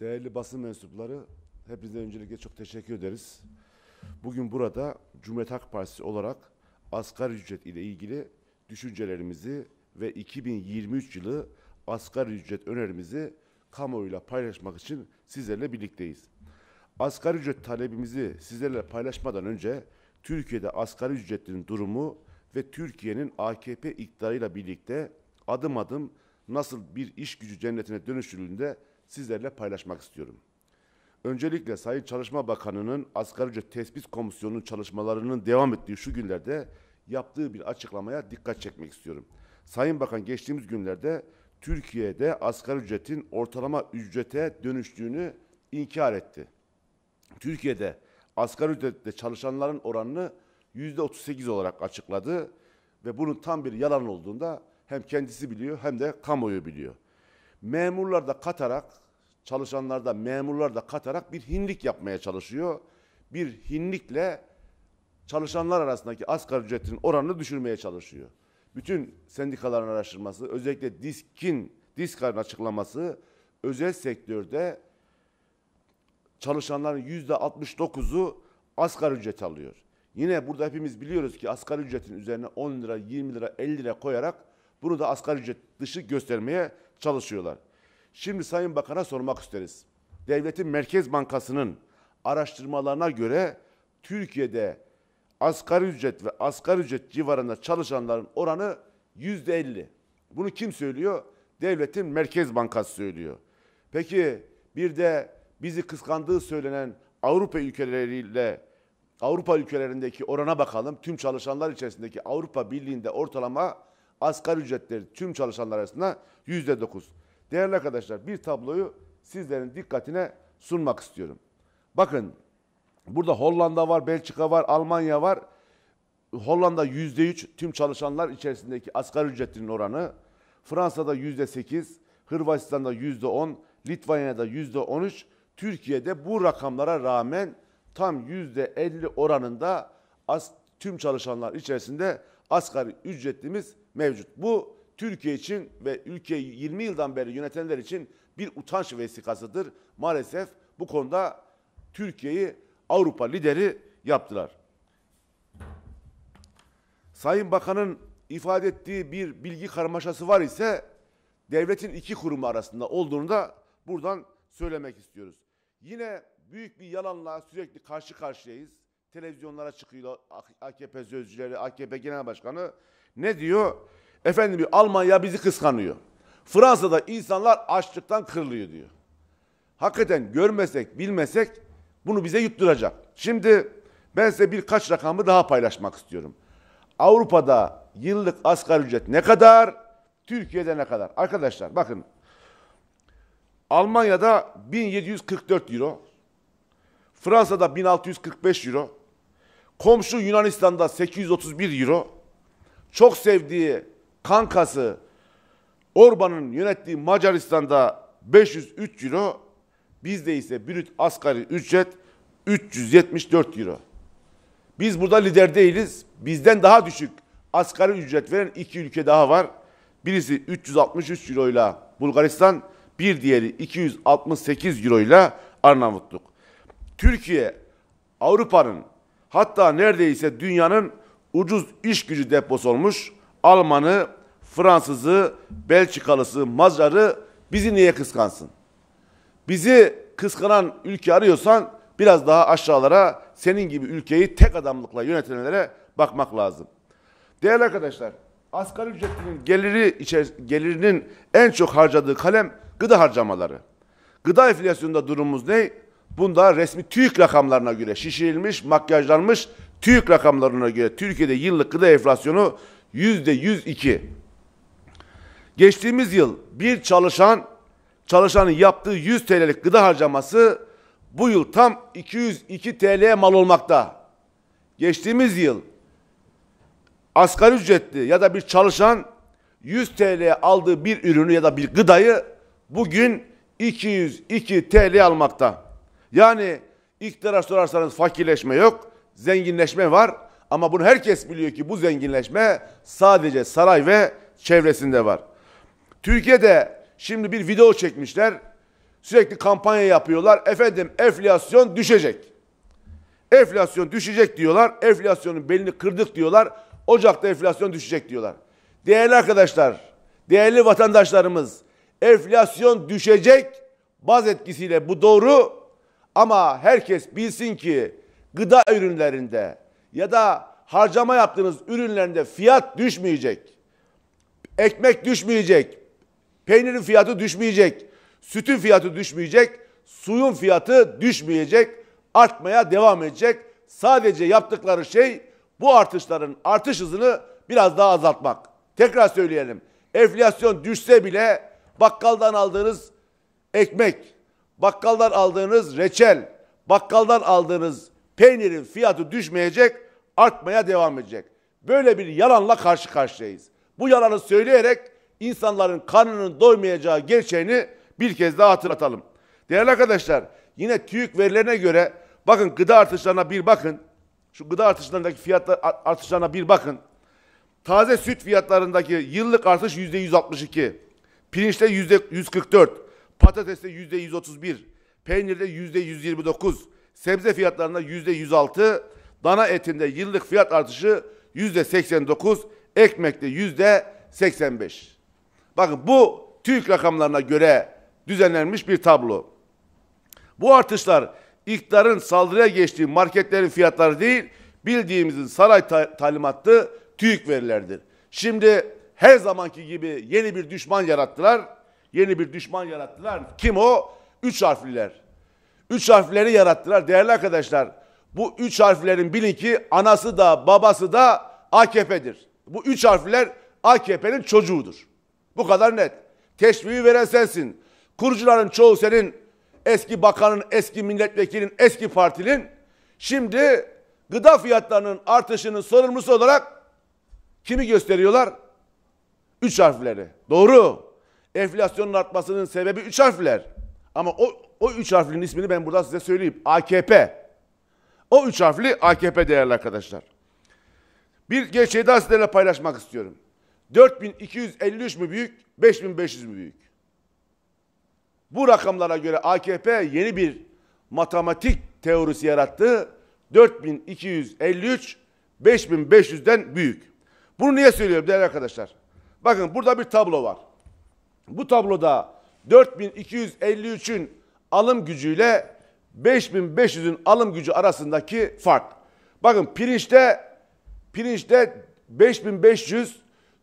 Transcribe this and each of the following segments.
Değerli basın mensupları, hepinize öncelikle çok teşekkür ederiz. Bugün burada Cumhuriyet Halk Partisi olarak asgari ücret ile ilgili düşüncelerimizi ve 2023 yılı asgari ücret önerimizi kamuoyuyla paylaşmak için sizlerle birlikteyiz. Asgari ücret talebimizi sizlerle paylaşmadan önce Türkiye'de asgari ücretlerin durumu ve Türkiye'nin AKP iktidarıyla birlikte adım adım nasıl bir iş gücü cennetine dönüştürüldüğünde sizlerle paylaşmak istiyorum. Öncelikle Sayın Çalışma Bakanı'nın asgari ücret tespit komisyonunun çalışmalarının devam ettiği şu günlerde yaptığı bir açıklamaya dikkat çekmek istiyorum. Sayın Bakan geçtiğimiz günlerde Türkiye'de asgari ücretin ortalama ücrete dönüştüğünü inkar etti. Türkiye'de asgari ücretle çalışanların oranını yüzde 38 olarak açıkladı ve bunun tam bir yalan olduğunda hem kendisi biliyor hem de kamuoyu biliyor. Memurlar da katarak, çalışanlar da memurlar da katarak bir hinlik yapmaya çalışıyor. Bir hinlikle çalışanlar arasındaki asgari ücretin oranını düşürmeye çalışıyor. Bütün sendikaların araştırması, özellikle DİSK'in, DİSKAR'ın açıklaması özel sektörde çalışanların yüzde 69'u asgari ücret alıyor. Yine burada hepimiz biliyoruz ki asgari ücretin üzerine 10 lira, 20 lira, 50 lira koyarak bunu da asgari ücret dışı göstermeye çalışıyorlar. Şimdi Sayın Bakan'a sormak isteriz. Devletin Merkez Bankası'nın araştırmalarına göre Türkiye'de asgari ücret ve asgari ücret civarında çalışanların oranı yüzde elli. Bunu kim söylüyor? Devletin Merkez Bankası söylüyor. Peki bir de bizi kıskandığı söylenen Avrupa ülkeleriyle Avrupa ülkelerindeki orana bakalım. Tüm çalışanlar içerisindeki Avrupa Birliği'nde ortalama Asgari ücretleri tüm çalışanlar arasında yüzde dokuz. Değerli arkadaşlar bir tabloyu sizlerin dikkatine sunmak istiyorum. Bakın burada Hollanda var, Belçika var, Almanya var. Hollanda yüzde üç tüm çalışanlar içerisindeki asgari ücretinin oranı. Fransa'da yüzde sekiz, Hırvatistan'da yüzde on, Litvanya'da yüzde on üç. Türkiye'de bu rakamlara rağmen tam yüzde elli oranında as, tüm çalışanlar içerisinde asgari ücretimiz mevcut. Bu Türkiye için ve ülkeyi 20 yıldan beri yönetenler için bir utanç vesikasıdır. Maalesef bu konuda Türkiye'yi Avrupa lideri yaptılar. Sayın Bakan'ın ifade ettiği bir bilgi karmaşası var ise devletin iki kurumu arasında olduğunu da buradan söylemek istiyoruz. Yine büyük bir yalanla sürekli karşı karşıyayız. Televizyonlara çıkıyor AKP sözcüleri, AKP Genel Başkanı ne diyor? Efendim Almanya bizi kıskanıyor. Fransa'da insanlar açlıktan kırılıyor diyor. Hakikaten görmesek, bilmesek bunu bize yutturacak. Şimdi ben size birkaç rakamı daha paylaşmak istiyorum. Avrupa'da yıllık asgari ücret ne kadar? Türkiye'de ne kadar? Arkadaşlar bakın. Almanya'da 1744 euro. Fransa'da 1645 euro. Komşu Yunanistan'da 831 euro çok sevdiği kankası Orban'ın yönettiği Macaristan'da 503 euro, bizde ise brüt asgari ücret 374 euro. Biz burada lider değiliz. Bizden daha düşük asgari ücret veren iki ülke daha var. Birisi 363 euro ile Bulgaristan, bir diğeri 268 euro ile Arnavutluk. Türkiye Avrupa'nın hatta neredeyse dünyanın ucuz iş gücü deposu olmuş. Almanı, Fransızı, Belçikalısı, Macarı bizi niye kıskansın? Bizi kıskanan ülke arıyorsan biraz daha aşağılara senin gibi ülkeyi tek adamlıkla yönetenlere bakmak lazım. Değerli arkadaşlar, asgari ücretinin geliri gelirinin en çok harcadığı kalem gıda harcamaları. Gıda enflasyonunda durumumuz ne? Bunda resmi TÜİK rakamlarına göre şişirilmiş, makyajlanmış TÜİK rakamlarına göre Türkiye'de yıllık gıda enflasyonu yüzde yüz iki. Geçtiğimiz yıl bir çalışan çalışanın yaptığı 100 TL'lik gıda harcaması bu yıl tam 202 TL'ye mal olmakta. Geçtiğimiz yıl asgari ücretli ya da bir çalışan 100 TL'ye aldığı bir ürünü ya da bir gıdayı bugün 202 TL almakta. Yani iktidara sorarsanız fakirleşme yok, zenginleşme var ama bunu herkes biliyor ki bu zenginleşme sadece saray ve çevresinde var. Türkiye'de şimdi bir video çekmişler. Sürekli kampanya yapıyorlar. Efendim enflasyon düşecek. Enflasyon düşecek diyorlar. Enflasyonun belini kırdık diyorlar. Ocak'ta enflasyon düşecek diyorlar. Değerli arkadaşlar, değerli vatandaşlarımız, enflasyon düşecek baz etkisiyle bu doğru ama herkes bilsin ki gıda ürünlerinde ya da harcama yaptığınız ürünlerinde fiyat düşmeyecek. Ekmek düşmeyecek. Peynirin fiyatı düşmeyecek. Sütün fiyatı düşmeyecek. Suyun fiyatı düşmeyecek. Artmaya devam edecek. Sadece yaptıkları şey bu artışların artış hızını biraz daha azaltmak. Tekrar söyleyelim. Enflasyon düşse bile bakkaldan aldığınız ekmek, bakkaldan aldığınız reçel, bakkaldan aldığınız peynirin fiyatı düşmeyecek, artmaya devam edecek. Böyle bir yalanla karşı karşıyayız. Bu yalanı söyleyerek insanların karnının doymayacağı gerçeğini bir kez daha hatırlatalım. Değerli arkadaşlar, yine TÜİK verilerine göre bakın gıda artışlarına bir bakın. Şu gıda artışlarındaki fiyat artışlarına bir bakın. Taze süt fiyatlarındaki yıllık artış yüzde 162. Pirinçte yüzde 144. Patateste yüzde 131. Peynirde yüzde 129 sebze fiyatlarında yüzde 106, dana etinde yıllık fiyat artışı yüzde 89, ekmekte yüzde 85. Bakın bu TÜİK rakamlarına göre düzenlenmiş bir tablo. Bu artışlar iktidarın saldırıya geçtiği marketlerin fiyatları değil, bildiğimizin saray ta talimatlı TÜİK verilerdir. Şimdi her zamanki gibi yeni bir düşman yarattılar. Yeni bir düşman yarattılar. Kim o? Üç harfliler. Üç harfleri yarattılar. Değerli arkadaşlar bu üç harflerin bilin ki anası da babası da AKP'dir. Bu üç harfler AKP'nin çocuğudur. Bu kadar net. Teşviği veren sensin. Kurucuların çoğu senin eski bakanın, eski milletvekilin, eski partinin. Şimdi gıda fiyatlarının artışının sorumlusu olarak kimi gösteriyorlar? Üç harfleri. Doğru. Enflasyonun artmasının sebebi üç harfler. Ama o o üç harflinin ismini ben burada size söyleyeyim. AKP. O üç harfli AKP değerli arkadaşlar. Bir gerçeği daha sizlerle paylaşmak istiyorum. 4253 mü büyük, 5500 mü büyük? Bu rakamlara göre AKP yeni bir matematik teorisi yarattı. 4253 5500'den büyük. Bunu niye söylüyorum değerli arkadaşlar? Bakın burada bir tablo var. Bu tabloda 4253'ün alım gücüyle 5500'ün alım gücü arasındaki fark. Bakın pirinçte pirinçte 5500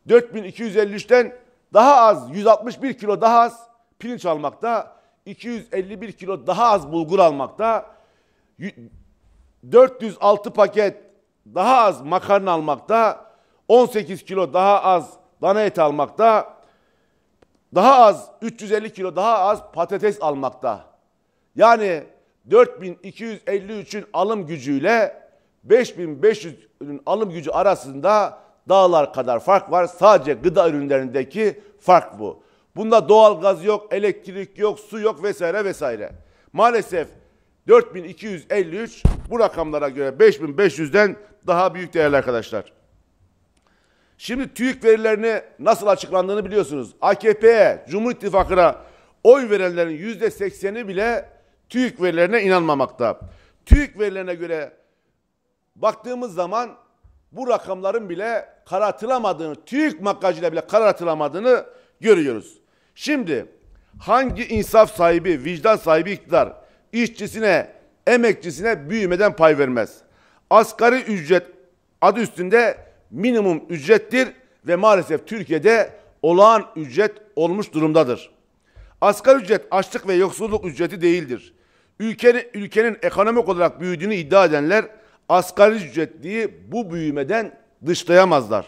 4253'ten daha az 161 kilo daha az pirinç almakta, 251 kilo daha az bulgur almakta, 406 paket daha az makarna almakta, 18 kilo daha az dana eti almakta, daha az 350 kilo daha az patates almakta. Yani 4253'ün alım gücüyle 5500'ün alım gücü arasında dağlar kadar fark var. Sadece gıda ürünlerindeki fark bu. Bunda doğal gaz yok, elektrik yok, su yok vesaire vesaire. Maalesef 4253 bu rakamlara göre 5500'den daha büyük değerli arkadaşlar. Şimdi TÜİK verilerini nasıl açıklandığını biliyorsunuz. AKP'ye, Cumhur İttifakı'na oy verenlerin %80'i bile TÜİK verilerine inanmamakta. TÜİK verilerine göre baktığımız zaman bu rakamların bile karartılamadığını, TÜİK makyajıyla bile karartılamadığını görüyoruz. Şimdi hangi insaf sahibi, vicdan sahibi iktidar işçisine, emekçisine büyümeden pay vermez. Asgari ücret adı üstünde minimum ücrettir ve maalesef Türkiye'de olağan ücret olmuş durumdadır. Asgari ücret açlık ve yoksulluk ücreti değildir. Ülkenin, ülkenin ekonomik olarak büyüdüğünü iddia edenler asgari ücretliyi bu büyümeden dışlayamazlar.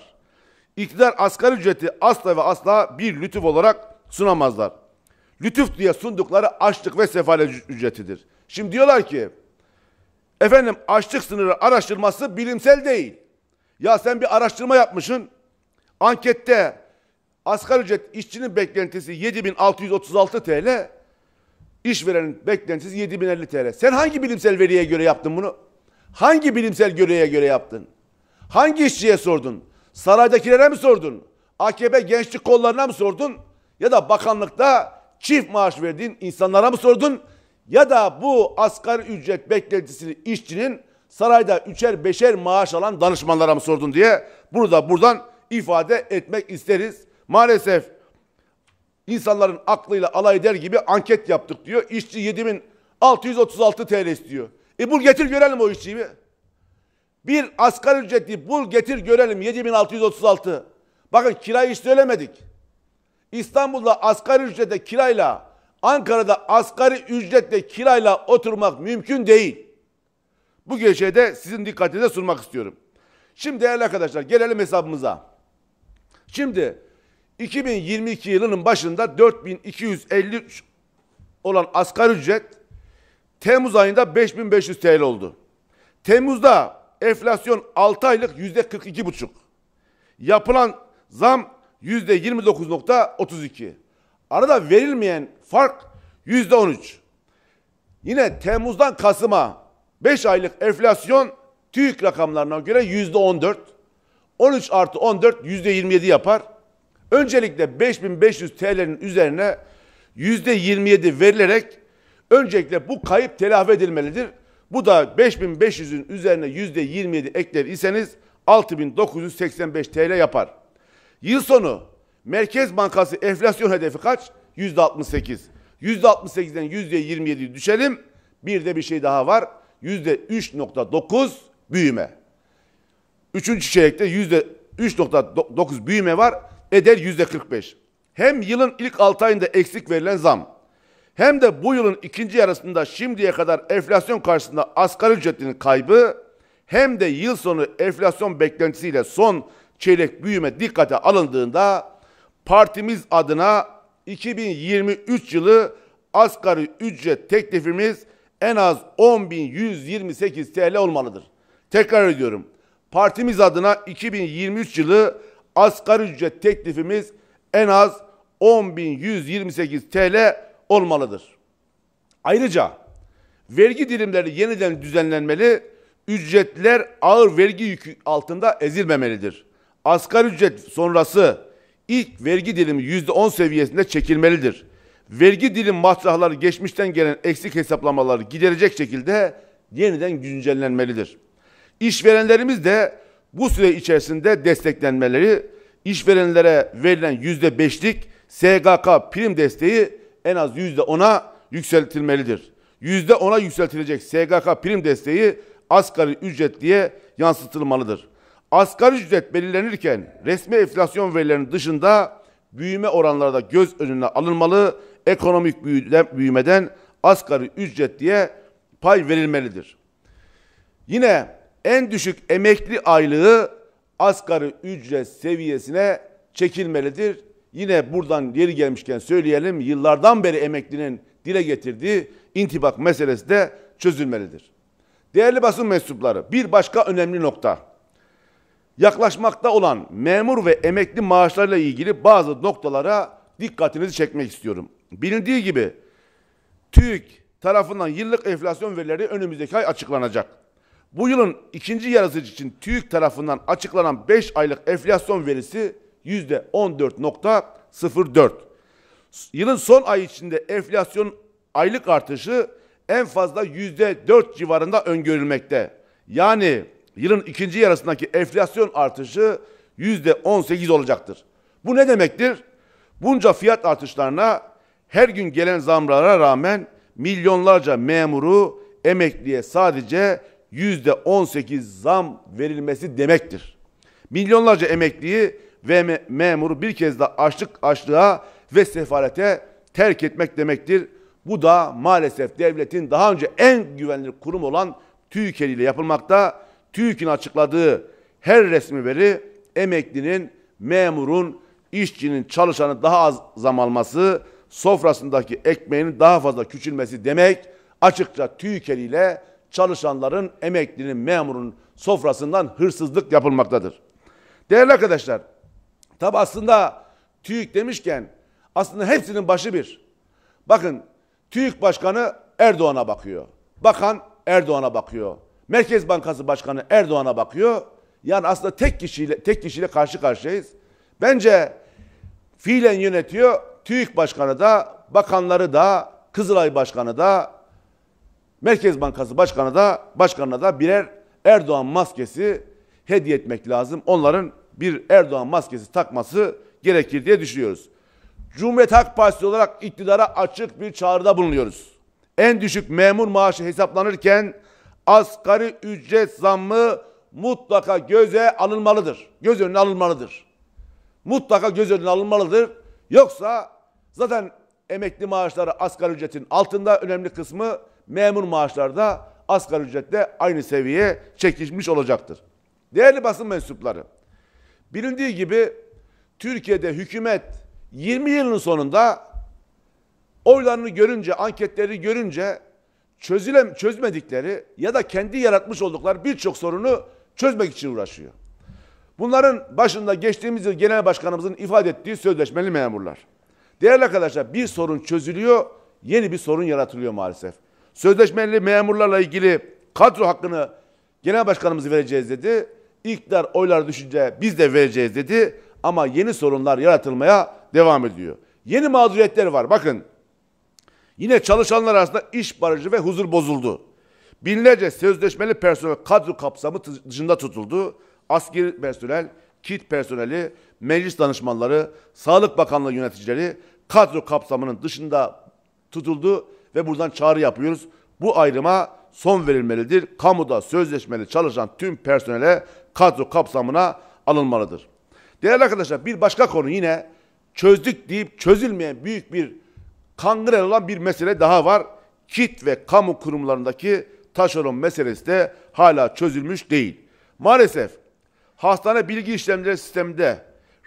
İktidar asgari ücreti asla ve asla bir lütuf olarak sunamazlar. Lütuf diye sundukları açlık ve sefalet ücretidir. Şimdi diyorlar ki efendim açlık sınırı araştırması bilimsel değil. Ya sen bir araştırma yapmışsın. Ankette Asgari ücret işçinin beklentisi 7636 TL, işverenin beklentisi 7050 TL. Sen hangi bilimsel veriye göre yaptın bunu? Hangi bilimsel göreye göre yaptın? Hangi işçiye sordun? Saraydakilere mi sordun? AKP gençlik kollarına mı sordun? Ya da bakanlıkta çift maaş verdiğin insanlara mı sordun? Ya da bu asgari ücret beklentisini işçinin sarayda üçer beşer maaş alan danışmanlara mı sordun diye burada buradan ifade etmek isteriz. Maalesef insanların aklıyla alay eder gibi anket yaptık diyor. İşçi 7636 TL istiyor. E bul getir görelim o işçiyi Bir Bir asgari ücreti bul getir görelim 7636. Bakın kirayı hiç söylemedik. İstanbul'da asgari ücrete kirayla, Ankara'da asgari ücretle kirayla oturmak mümkün değil. Bu gece de sizin dikkatinize sunmak istiyorum. Şimdi değerli arkadaşlar gelelim hesabımıza. Şimdi 2022 yılının başında 4.250 olan asgari ücret Temmuz ayında 5500 TL oldu. Temmuz'da enflasyon 6 aylık yüzde 42 buçuk, Yapılan zam yüzde 29,32. Arada verilmeyen fark yüzde 13. Yine Temmuz'dan Kasım'a 5 aylık enflasyon TÜİK rakamlarına göre yüzde 14. 13 artı 14 yüzde 27 yapar. Öncelikle 5500 TL'nin üzerine yüzde %27 verilerek öncelikle bu kayıp telafi edilmelidir. Bu da 5500'ün üzerine yüzde %27 ekler iseniz 6985 TL yapar. Yıl sonu Merkez Bankası enflasyon hedefi kaç? Yüzde %68. Yüzde %68'den yüzde %27'yi düşelim. Bir de bir şey daha var. Yüzde %3.9 büyüme. Üçüncü çeyrekte yüzde %3.9 büyüme var eder yüzde 45. Hem yılın ilk 6 ayında eksik verilen zam hem de bu yılın ikinci yarısında şimdiye kadar enflasyon karşısında asgari ücretinin kaybı hem de yıl sonu enflasyon beklentisiyle son çeyrek büyüme dikkate alındığında partimiz adına 2023 yılı asgari ücret teklifimiz en az 10.128 TL olmalıdır. Tekrar ediyorum. Partimiz adına 2023 yılı asgari ücret teklifimiz en az 10.128 TL olmalıdır. Ayrıca vergi dilimleri yeniden düzenlenmeli, ücretler ağır vergi yükü altında ezilmemelidir. Asgari ücret sonrası ilk vergi dilimi %10 seviyesinde çekilmelidir. Vergi dilim masrafları geçmişten gelen eksik hesaplamaları giderecek şekilde yeniden güncellenmelidir. İşverenlerimiz de bu süre içerisinde desteklenmeleri, işverenlere verilen yüzde beşlik SGK prim desteği en az yüzde ona yükseltilmelidir. Yüzde ona yükseltilecek SGK prim desteği asgari ücret yansıtılmalıdır. Asgari ücret belirlenirken resmi enflasyon verilerinin dışında büyüme oranları da göz önüne alınmalı, ekonomik büyümeden asgari ücret diye pay verilmelidir. Yine en düşük emekli aylığı asgari ücret seviyesine çekilmelidir. Yine buradan yeri gelmişken söyleyelim yıllardan beri emeklinin dile getirdiği intibak meselesi de çözülmelidir. Değerli basın mensupları bir başka önemli nokta. Yaklaşmakta olan memur ve emekli maaşlarıyla ilgili bazı noktalara dikkatinizi çekmek istiyorum. Bilindiği gibi TÜİK tarafından yıllık enflasyon verileri önümüzdeki ay açıklanacak. Bu yılın ikinci yarısı için TÜİK tarafından açıklanan 5 aylık enflasyon verisi %14.04. Yılın son ay içinde enflasyon aylık artışı en fazla %4 civarında öngörülmekte. Yani yılın ikinci yarısındaki enflasyon artışı %18 olacaktır. Bu ne demektir? Bunca fiyat artışlarına her gün gelen zamlara rağmen milyonlarca memuru emekliye sadece yüzde %18 zam verilmesi demektir. Milyonlarca emekliyi ve memuru bir kez daha açlık açlığa ve sefalete terk etmek demektir. Bu da maalesef devletin daha önce en güvenilir kurum olan TÜİKEL ile yapılmakta. TÜİK'in açıkladığı her resmi veri emeklinin, memurun, işçinin, çalışanın daha az zam alması, sofrasındaki ekmeğinin daha fazla küçülmesi demek açıkça TÜİKEL ile çalışanların, emeklinin, memurun sofrasından hırsızlık yapılmaktadır. Değerli arkadaşlar, tabi aslında TÜİK demişken aslında hepsinin başı bir. Bakın TÜİK Başkanı Erdoğan'a bakıyor. Bakan Erdoğan'a bakıyor. Merkez Bankası Başkanı Erdoğan'a bakıyor. Yani aslında tek kişiyle tek kişiyle karşı karşıyayız. Bence fiilen yönetiyor. TÜİK Başkanı da, bakanları da, Kızılay Başkanı da, Merkez Bankası Başkanı da başkanına da birer Erdoğan maskesi hediye etmek lazım. Onların bir Erdoğan maskesi takması gerekir diye düşünüyoruz. Cumhuriyet Halk Partisi olarak iktidara açık bir çağrıda bulunuyoruz. En düşük memur maaşı hesaplanırken asgari ücret zammı mutlaka göze alınmalıdır. Göz önüne alınmalıdır. Mutlaka göz önüne alınmalıdır. Yoksa zaten emekli maaşları asgari ücretin altında önemli kısmı memur maaşları da asgari ücretle aynı seviyeye çekilmiş olacaktır. Değerli basın mensupları, bilindiği gibi Türkiye'de hükümet 20 yılın sonunda oylarını görünce, anketleri görünce çözülem çözmedikleri ya da kendi yaratmış oldukları birçok sorunu çözmek için uğraşıyor. Bunların başında geçtiğimiz yıl genel başkanımızın ifade ettiği sözleşmeli memurlar. Değerli arkadaşlar bir sorun çözülüyor, yeni bir sorun yaratılıyor maalesef. Sözleşmeli memurlarla ilgili kadro hakkını genel başkanımız vereceğiz dedi. İktidar oylar düşünce biz de vereceğiz dedi. Ama yeni sorunlar yaratılmaya devam ediyor. Yeni mağduriyetler var. Bakın yine çalışanlar arasında iş barışı ve huzur bozuldu. Binlerce sözleşmeli personel kadro kapsamı dışında tutuldu. Asker personel, kit personeli, meclis danışmanları, Sağlık Bakanlığı yöneticileri kadro kapsamının dışında tutuldu ve buradan çağrı yapıyoruz. Bu ayrıma son verilmelidir. Kamuda sözleşmeli çalışan tüm personele kadro kapsamına alınmalıdır. Değerli arkadaşlar bir başka konu yine çözdük deyip çözülmeyen büyük bir kangren olan bir mesele daha var. Kit ve kamu kurumlarındaki taşeron meselesi de hala çözülmüş değil. Maalesef hastane bilgi işlemleri sisteminde,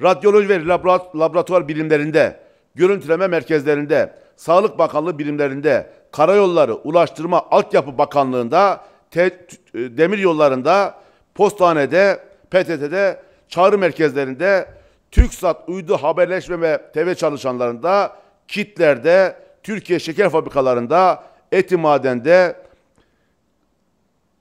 radyoloji ve laboratuvar bilimlerinde, görüntüleme merkezlerinde, Sağlık Bakanlığı birimlerinde, Karayolları, Ulaştırma, Altyapı Bakanlığı'nda, te, e, demir yollarında, postanede, PTT'de, çağrı merkezlerinde, TÜKSAT uydu haberleşme ve TV çalışanlarında, kitlerde, Türkiye şeker fabrikalarında, eti madende,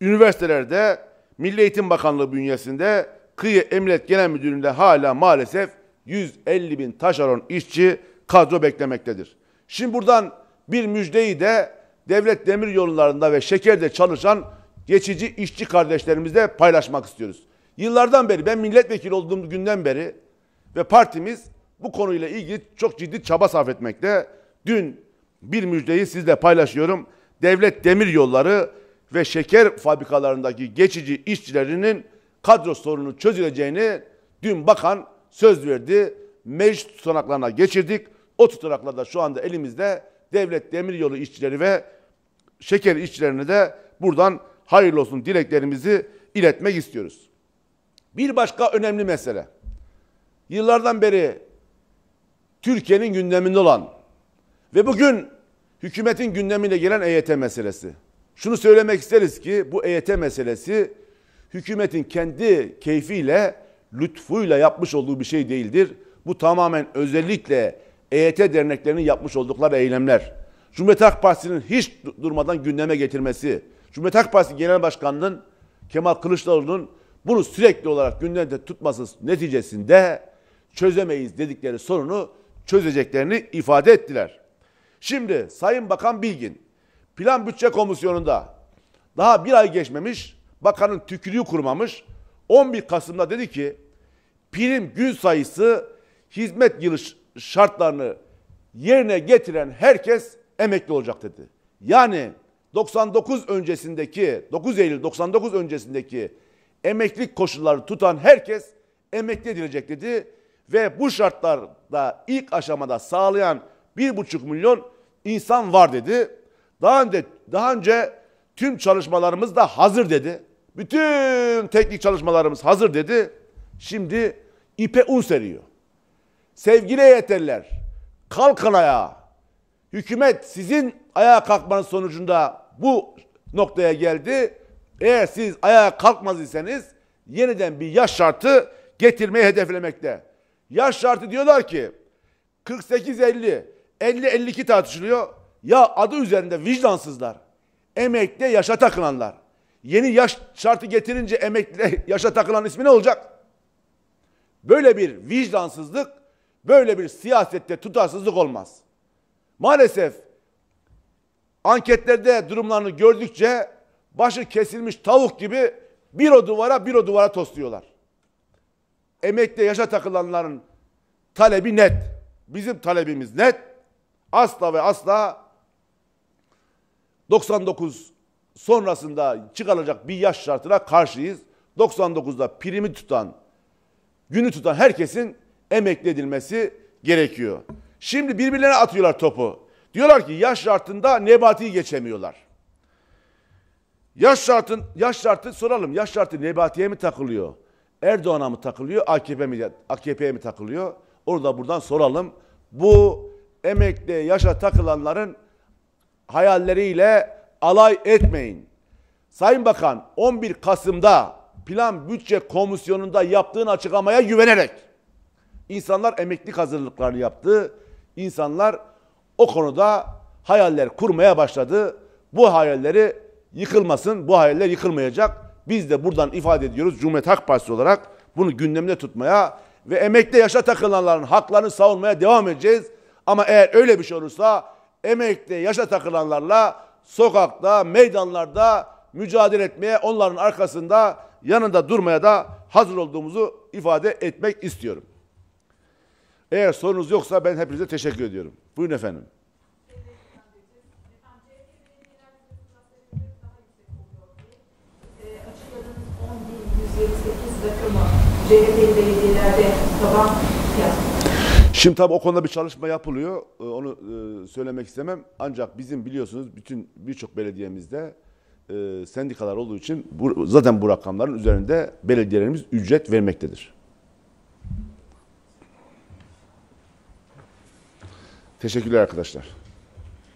üniversitelerde, Milli Eğitim Bakanlığı bünyesinde Kıyı Emniyet Genel Müdürlüğü'nde hala maalesef 150 bin taşeron işçi kadro beklemektedir. Şimdi buradan bir müjdeyi de devlet demir yollarında ve şekerde çalışan geçici işçi kardeşlerimizle paylaşmak istiyoruz. Yıllardan beri ben milletvekili olduğum günden beri ve partimiz bu konuyla ilgili çok ciddi çaba sarf etmekte. Dün bir müjdeyi sizle paylaşıyorum. Devlet demir yolları ve şeker fabrikalarındaki geçici işçilerinin kadro sorunu çözüleceğini dün bakan söz verdi. Meclis tutanaklarına geçirdik. O tutanaklarda şu anda elimizde devlet demiryolu işçileri ve şeker işçilerine de buradan hayırlı olsun dileklerimizi iletmek istiyoruz. Bir başka önemli mesele. Yıllardan beri Türkiye'nin gündeminde olan ve bugün hükümetin gündemine gelen EYT meselesi. Şunu söylemek isteriz ki bu EYT meselesi hükümetin kendi keyfiyle, lütfuyla yapmış olduğu bir şey değildir. Bu tamamen özellikle EYT derneklerinin yapmış oldukları eylemler, Cumhuriyet Halk Partisi'nin hiç durmadan gündeme getirmesi, Cumhuriyet Halk Partisi Genel Başkanı'nın Kemal Kılıçdaroğlu'nun bunu sürekli olarak gündemde tutması neticesinde çözemeyiz dedikleri sorunu çözeceklerini ifade ettiler. Şimdi Sayın Bakan Bilgin Plan Bütçe Komisyonu'nda daha bir ay geçmemiş bakanın tükürüğü kurmamış 11 Kasım'da dedi ki prim gün sayısı hizmet yılış, şartlarını yerine getiren herkes emekli olacak dedi. Yani 99 öncesindeki 9 Eylül 99 öncesindeki emeklilik koşulları tutan herkes emekli edilecek dedi ve bu şartlarda ilk aşamada sağlayan bir buçuk milyon insan var dedi. Daha önce daha önce tüm çalışmalarımız da hazır dedi. Bütün teknik çalışmalarımız hazır dedi. Şimdi ipe un seriyor. Sevgili EYT'liler kalkın ayağa. Hükümet sizin ayağa kalkmanın sonucunda bu noktaya geldi. Eğer siz ayağa kalkmaz iseniz yeniden bir yaş şartı getirmeyi hedeflemekte. Yaş şartı diyorlar ki 48-50, 50-52 tartışılıyor. Ya adı üzerinde vicdansızlar. Emekli yaşa takılanlar. Yeni yaş şartı getirince emekli yaşa takılan ismi ne olacak? Böyle bir vicdansızlık Böyle bir siyasette tutarsızlık olmaz. Maalesef anketlerde durumlarını gördükçe başı kesilmiş tavuk gibi bir o duvara bir o duvara tosluyorlar. Emekli yaşa takılanların talebi net. Bizim talebimiz net. Asla ve asla 99 sonrasında çıkaracak bir yaş şartına karşıyız. 99'da primi tutan, günü tutan herkesin emekli edilmesi gerekiyor. Şimdi birbirlerine atıyorlar topu. Diyorlar ki yaş şartında Nebati'yi geçemiyorlar. Yaş şartın yaş şartı soralım. Yaş şartı Nebati'ye mi takılıyor? Erdoğan'a mı takılıyor? AKP mi AKP'ye mi takılıyor? Onu da buradan soralım. Bu emekli yaşa takılanların hayalleriyle alay etmeyin. Sayın Bakan 11 Kasım'da Plan Bütçe Komisyonu'nda yaptığın açıklamaya güvenerek İnsanlar emeklilik hazırlıkları yaptı. İnsanlar o konuda hayaller kurmaya başladı. Bu hayalleri yıkılmasın, bu hayaller yıkılmayacak. Biz de buradan ifade ediyoruz Cumhuriyet Halk Partisi olarak bunu gündemde tutmaya ve emekli yaşa takılanların haklarını savunmaya devam edeceğiz. Ama eğer öyle bir şey olursa emekli yaşa takılanlarla sokakta, meydanlarda mücadele etmeye, onların arkasında yanında durmaya da hazır olduğumuzu ifade etmek istiyorum. Eğer sorunuz yoksa ben hepinize teşekkür ediyorum. Buyurun efendim. Şimdi tabii o konuda bir çalışma yapılıyor. Ee, onu e, söylemek istemem. Ancak bizim biliyorsunuz bütün birçok belediyemizde e, sendikalar olduğu için zaten bu rakamların üzerinde belediyelerimiz ücret vermektedir. Teşekkürler arkadaşlar.